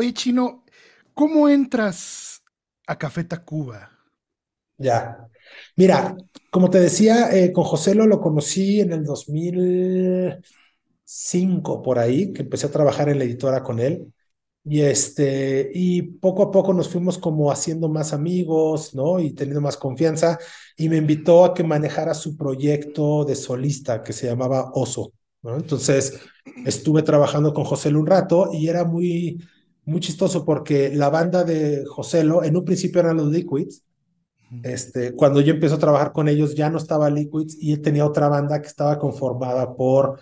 Oye, Chino, ¿cómo entras a Cafeta Cuba? Ya. Mira, como te decía, eh, con José lo conocí en el 2005, por ahí, que empecé a trabajar en la editora con él. Y, este, y poco a poco nos fuimos como haciendo más amigos, ¿no? Y teniendo más confianza. Y me invitó a que manejara su proyecto de solista que se llamaba Oso, ¿no? Entonces estuve trabajando con José un rato y era muy muy chistoso porque la banda de Joselo, en un principio eran los Liquids. Este, cuando yo empecé a trabajar con ellos ya no estaba Liquids y él tenía otra banda que estaba conformada por,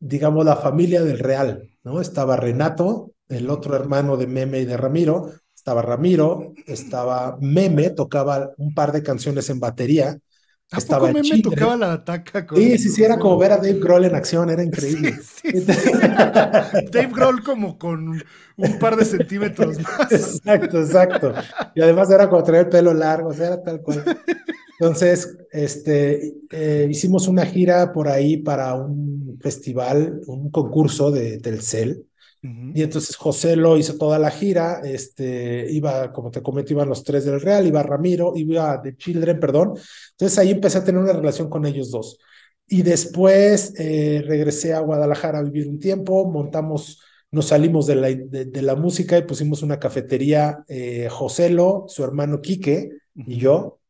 digamos, la familia del Real, ¿no? Estaba Renato, el otro hermano de Meme y de Ramiro, estaba Ramiro, estaba Meme, tocaba un par de canciones en batería, ¿A estaba poco me, tocaba la ataca? sí, sí, sí, era como ver a Dave Grohl en acción, era increíble. Dave Grohl como con un par de centímetros más. Exacto, exacto. Y además era como tener el pelo largo, o sea, era tal cual. Entonces, este, eh, hicimos una gira por ahí para un festival, un concurso de Telcel, y entonces José lo hizo toda la gira, este, iba, como te comento, iban los tres del Real, iba Ramiro, iba de Children, perdón. Entonces ahí empecé a tener una relación con ellos dos. Y después eh, regresé a Guadalajara a vivir un tiempo, montamos, nos salimos de la, de, la música y pusimos una cafetería, eh, José Lo, su hermano Quique y yo.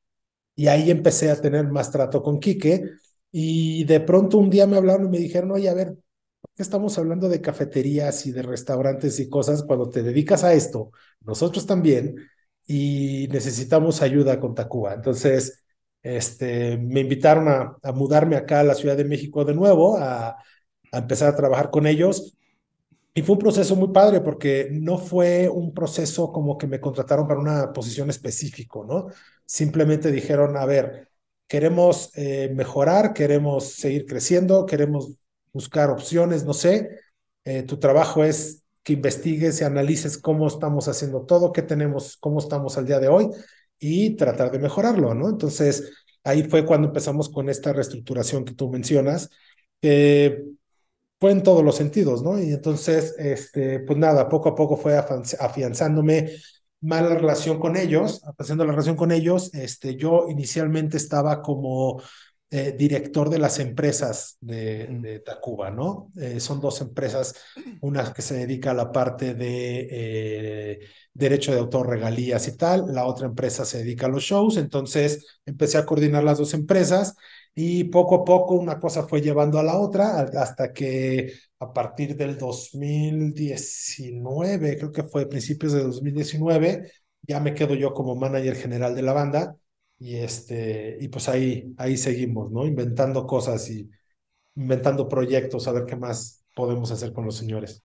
Y ahí empecé a tener más trato con Quique. Y de pronto un día me hablaron y me dijeron, oye, a ver, estamos hablando de cafeterías y de restaurantes y cosas cuando te dedicas a esto? Nosotros también y necesitamos ayuda con Tacuba. Entonces, este, me invitaron a, mudarme acá a la Ciudad de México de nuevo, a, empezar a trabajar con ellos. Y fue un proceso muy padre porque no fue un proceso como que me contrataron para una posición específica, ¿no? Simplemente dijeron, a ver, queremos eh, mejorar, queremos seguir creciendo, queremos buscar opciones, no sé. Eh, tu trabajo es que investigues y analices cómo estamos haciendo todo, qué tenemos, cómo estamos al día de hoy y tratar de mejorarlo, ¿no? Entonces, ahí fue cuando empezamos con esta reestructuración que tú mencionas, que fue en todos los sentidos, ¿no? Y entonces, este, pues nada, poco a poco fue afianzándome mala relación con ellos, haciendo la relación con ellos, este, yo inicialmente estaba como eh, director de las empresas de, Tacuba, ¿no? Eh, son dos empresas, una que se dedica a la parte de eh, derecho de autor, regalías y tal, la otra empresa se dedica a los shows, entonces empecé a coordinar las dos empresas y poco a poco una cosa fue llevando a la otra hasta que a partir del 2019, creo que fue a principios de 2019, ya me quedo yo como manager general de la banda y, este, y pues ahí, ahí seguimos, ¿no? Inventando cosas y inventando proyectos, a ver qué más podemos hacer con los señores.